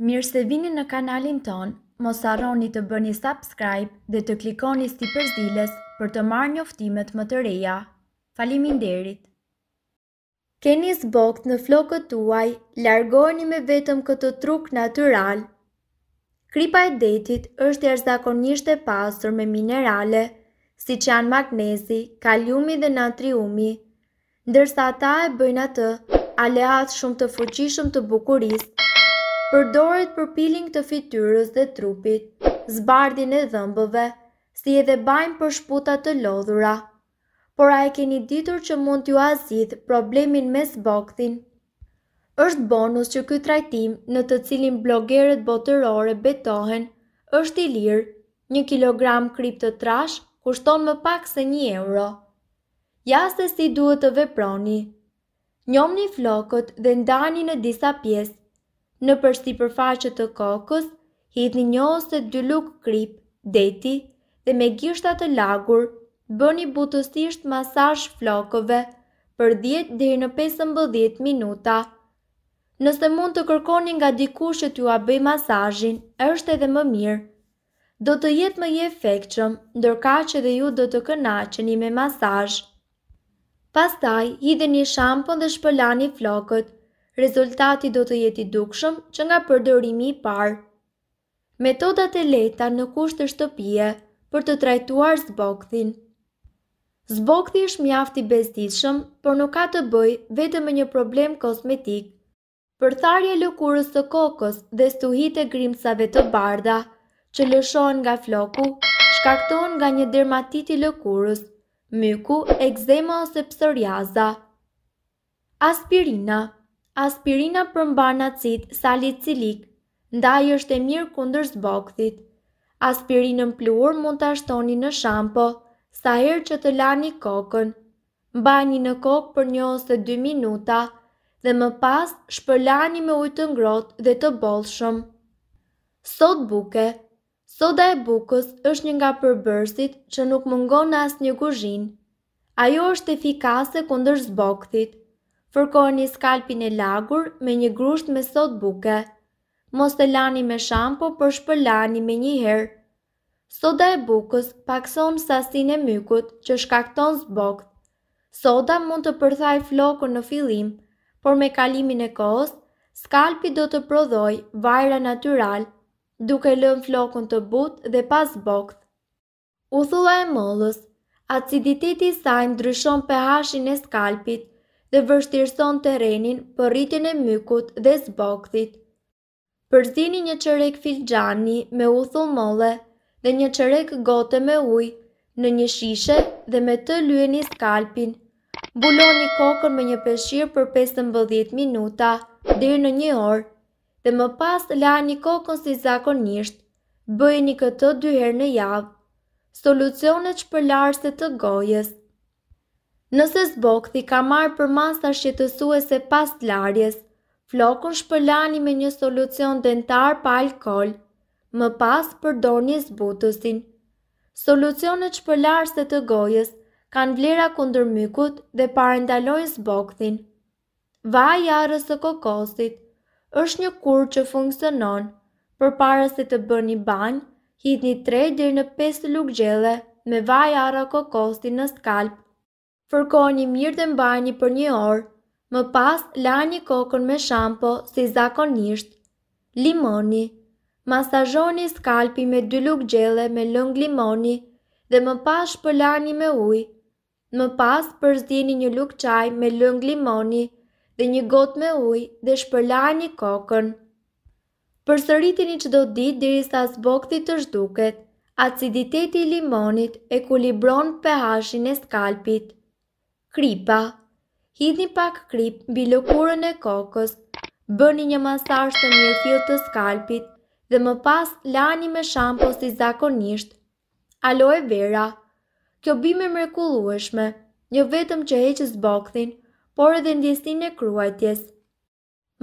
Mirë se vini në kanalin ton, mos arroni të bëni subscribe dhe të klikoni si përzdiles për të marrë njoftimet më të reja. Falimin derit! Keni zbogt në flokët tuaj, largoni me vetëm këtë truk natural. Kripa e detit është erzakonisht e pasur me minerale, si që janë magnezi, kaliumi dhe natriumi, ndërsa ta e bëjnë atë, aleat shumë të fuqishëm të bukurisë, përdoret për piling të fityrës dhe trupit, zbardin e dhëmbëve, si edhe bajnë për shputat të lodhura. Por a e keni ditur që mund t'ju azidh problemin me zbokthin? Êshtë bonus që këtë trajtim në të cilin blogeret botërore betohen, është i lirë, një kilogram të trash kushton më pak se një euro. Ja se si duhet të veproni. Njom një flokët dhe ndani në disa pjesë në përsi të kokës, hidhni një ose dy luk krip, deti, dhe me gishtat të lagur, bëni butësisht masaj flokove për 10 dhe në 15 minuta. Nëse mund të kërkoni nga dikush që t'ju a bëj masazhin, është edhe më mirë. Do të jetë më je efekqëm, ndërka që dhe ju do të kënaqeni me masazh. Pastaj, hidhni shampën dhe shpëlani flokët, rezultati do të jeti dukshëm që nga përdorimi i parë. Metodat e leta në kusht të shtëpije për të trajtuar zbokthin. Zbokthi është mjafti bezdishëm, por nuk ka të bëj vetëm një problem kosmetik. Për tharje lëkurës të kokës dhe stuhit e grimësave të barda, që lëshon nga floku, shkakton nga një dermatiti lëkurës, myku, ekzema ose psoriaza. Aspirina Aspirina përmban acid salicilik, ndaj është e mirë kundër zbokthit. Aspirinën pluhur mund ta shtoni në shampo sa herë që të lani kokën. Bani në kokë për një ose 2 minuta dhe më pas shpërlani me ujë të ngrohtë dhe të bollshëm. Sod buke. Soda e bukës është një nga përbërësit që nuk mungon në asë një guzhin. Ajo është efikase kundër zbokthit. Fërkoni skalpin e lagur me një grusht me sot buke. Mos e lani me shampo, për shpëlani me një herë. Soda e bukës pakson sasin e mykut që shkakton zbokt. Soda mund të përthaj flokën në filim, por me kalimin e kohës, skalpi do të prodhoj vajra natural, duke lën flokën të but dhe pas zbokt. Uthulla e mollës Aciditeti i saj ndryshon pH-in e skalpit dhe vështirëson terenin për rritin e mykut dhe zbokthit. Përzini një qërek filxani me u thumole dhe një qërek gote me uj në një shishe dhe me të lueni skalpin. Buloni kokën me një peshir për 15 minuta dhe në një orë dhe më pas një kokën si zakonisht. Bëjeni këtë dy herë në javë. Solucionet shpëlarëse të gojës Nëse zbokthi ka marrë për masa shqetësuese pas të larjes, flokun shpëlani me një solucion dentar pa alkohol, më pas përdor një zbutësin. Solucionet shpëlarse të gojës kanë vlera kundër mykut dhe parendalojnë zbokthin. Vaj arës e kokosit është një kur që funksionon, për parës se të bërë një banjë, një 3 dhe në 5 lukë gjele me vaj arë kokosit në skalpë Fërkoni mirë dhe mbajni për një orë, më pas lani kokën me shampo si zakonisht. Limoni Masajoni skalpi me dy lukë gjele me lëngë limoni dhe më pas shpëlani me uj. Më pas përzdini një lukë qaj me lëngë limoni dhe një gotë me uj dhe shpëlani kokën. Për sëritin i që do ditë diri sa zbokti të zhduket, aciditeti i limonit e kulibron pH-in e skalpit kripa. Hidhni pak krip mbi lëkurën e kokës, bëni një masazh të mirë fill të skalpit dhe më pas lani me shampo si zakonisht. Aloe vera. Kjo bimë mrekullueshme, jo vetëm që heqës bokthin, por edhe ndjesin e kruajtjes.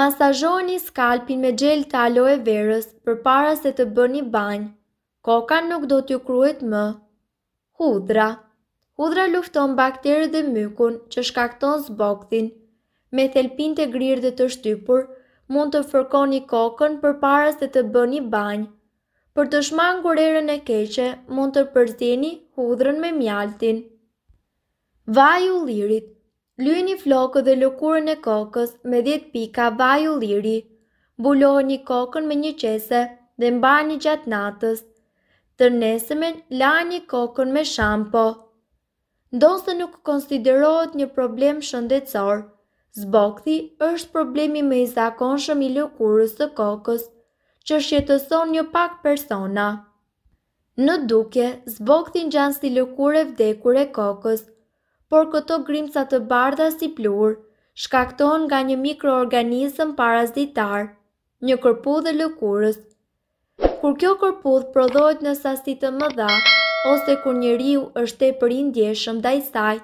Masazhoni skalpin me gjel të aloe verës për para se të bëni banjë. Koka nuk do t'ju kruet më. Hudra. Hudra lufton bakterë dhe mykun që shkakton zbokthin. Me thelpin të grirë dhe të shtypur, mund të fërkoni kokën për paras dhe të bëni banjë. Për të shmangur erën e keqe, mund të përzini hudrën me mjaltin. Vaj u lirit Lyni flokë dhe lukurën e kokës me 10 pika vaj u liri. Bulohë një kokën me një qese dhe mba një gjatë natës. Të nesëmen, la një kokën me shampo. Ndonse nuk konsiderohet një problem shëndetësor, zbokthi është problemi me i zakonshëm i lëkurës së kokës që shqetëson një pak persona. Në dukje, zbokthi ngjan si lëkure e vdekur e kokës, por këto grimca të bardha si pluhur shkaktohen nga një mikroorganizëm parazitar, një kërpudhë lëkurës. Kur kjo kërpudh prodhohet në sasi të mëdha, ose kur njeriu është e përindje shëm da i saj.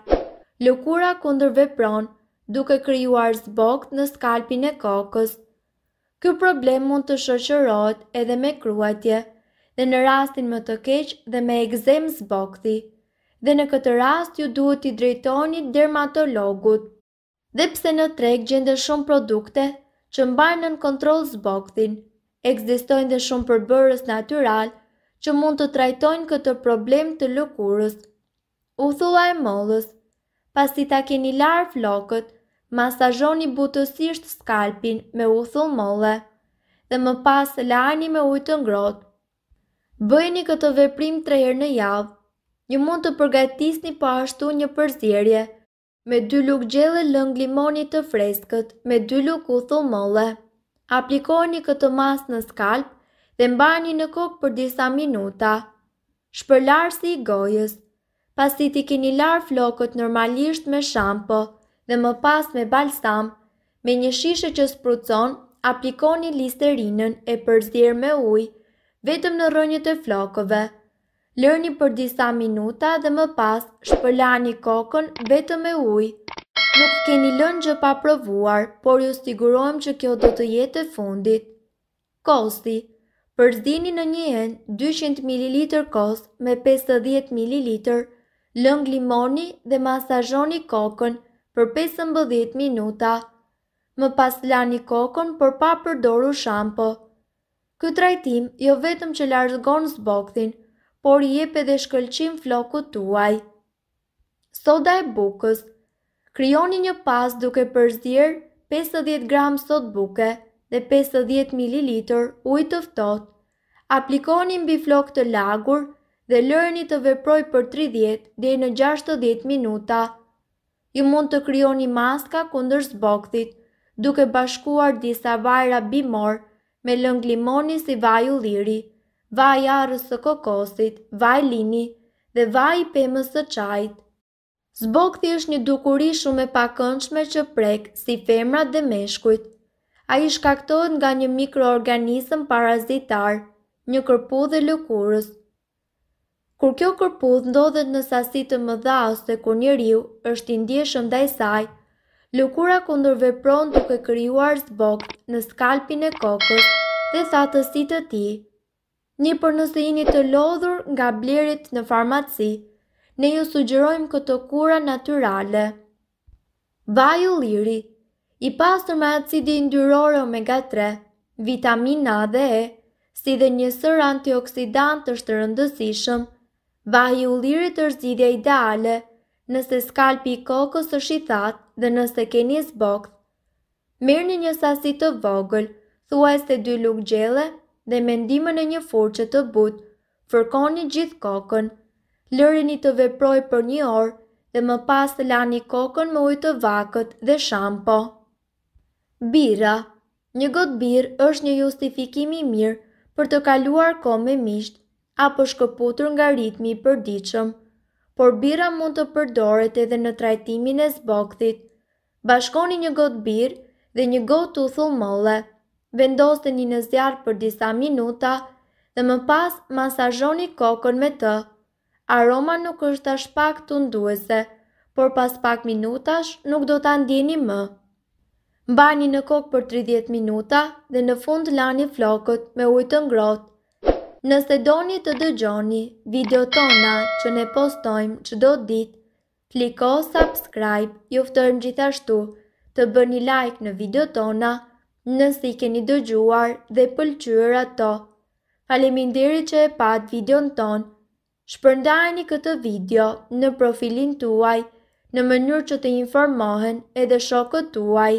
Lëkura kondërve vepron duke kryuar zbogt në skalpin e kokës. Kjo problem mund të shëqërot edhe me kruatje dhe në rastin më të keq dhe me egzem zbogti dhe në këtë rast ju duhet i drejtoni dermatologut dhe pse në treg gjende shumë produkte që mbajnë në kontrol zbogtin. Egzistojnë dhe shumë përbërës natural që mund të trajtojnë këtë problem të lëkurës. U thua e mëllës, pasi ta keni larë flokët, masajoni butësisht skalpin me u thullë mëllë, dhe më pas lani me ujtë ngrotë. Bëjni këtë veprim të herë në javë, një mund të përgatisni po ashtu një përzirje, me dy luk gjele lëng limonit të freskët, me dy luk u thullë mëllë. Aplikojni këtë mas në skalpë, dhe mbani në kokë për disa minuta. Shpërlarë si i gojës, pasi ti keni larë flokët normalisht me shampo dhe më pas me balsam, me një shishe që sprucon, aplikoni listerinën e përzirë me ujë, vetëm në rënjët e flokëve. Lërni për disa minuta dhe më pas shpëlani kokën vetëm me ujë. Nuk keni lënë gjë pa provuar, por ju stigurojmë që kjo do të jetë e fundit. Kosti përzdini në një enë 200 ml kos me 50 ml, lëng limoni dhe masajoni kokën për 15 minuta. Më pas lani kokën për pa përdoru shampo. Ky trajtim jo vetëm që largon zbokthin, por i jep edhe shkëlqim flokut tuaj. Soda e bukës. Krijoni një pas duke përzier 50 gram sot buke dhe 50 ml ujtë të ftohtë Aplikoni mbi flok të lagur dhe lërni të veproj për 30 dhe në 60 minuta. Ju mund të kryoni maska kundër zbogthit, duke bashkuar disa vajra bimor me lëng limoni si vaj u liri, vaj arës të kokosit, vaj lini dhe vaj i pëmës të qajt. Zbogthi është një dukuri shumë e pakënçme që prekë si femrat dhe meshkujt. A i shkaktojnë nga një mikroorganizëm parazitarë, një kërpudhe dhe lëkurës. Kur kjo kërpudh ndodhet në sasi të mëdha ose kur njeriu është i ndjeshëm ndaj saj, lëkura kundërvepron duke krijuar zbok në skalpin e kokës dhe thatësi të tij. Një për nëse jeni të lodhur nga blerit në farmaci, ne ju sugjerojmë këtë kura natyrale. Vaj u liri, i pasur me acidi yndyror omega 3, vitamina A dhe E, si dhe një sër antioksidant është rëndësishëm. Vahi u lirit është zidja ideale, nëse skalpi i kokës është i thatë dhe nëse keni zbokth. Mirë një një sasi të vogël, thuajse se dy lukë gjele dhe mendimën e një furqë të butë, fërkoni gjithë kokën. Lërin i të veproj për një orë dhe më pas të lani kokën më ujtë vakët dhe shampo. Bira Një gotë birë është një justifikimi mirë për të kaluar ko me misht, apo shkëputur nga ritmi i përdiqëm, por bira mund të përdoret edhe në trajtimin e zbogthit. Bashkoni një gotë birë dhe një gotë uthull thumolle, vendoste të një nëzjarë për disa minuta dhe më pas masajoni kokën me të. Aroma nuk është ashtë pak të nduese, por pas pak minutash nuk do të andini më. Mbani në kokë për 30 minuta dhe në fund lani flokët me ujtë të ngrotë. Nëse doni të dëgjoni video tona që ne postojmë që do ditë, kliko subscribe, juftërëm gjithashtu të bëni like në video tona nësi keni dëgjuar dhe pëlqyër ato. Faleminderi që e pat video në tonë. Shpërndajni këtë video në profilin tuaj në mënyrë që të informohen edhe shokët tuaj.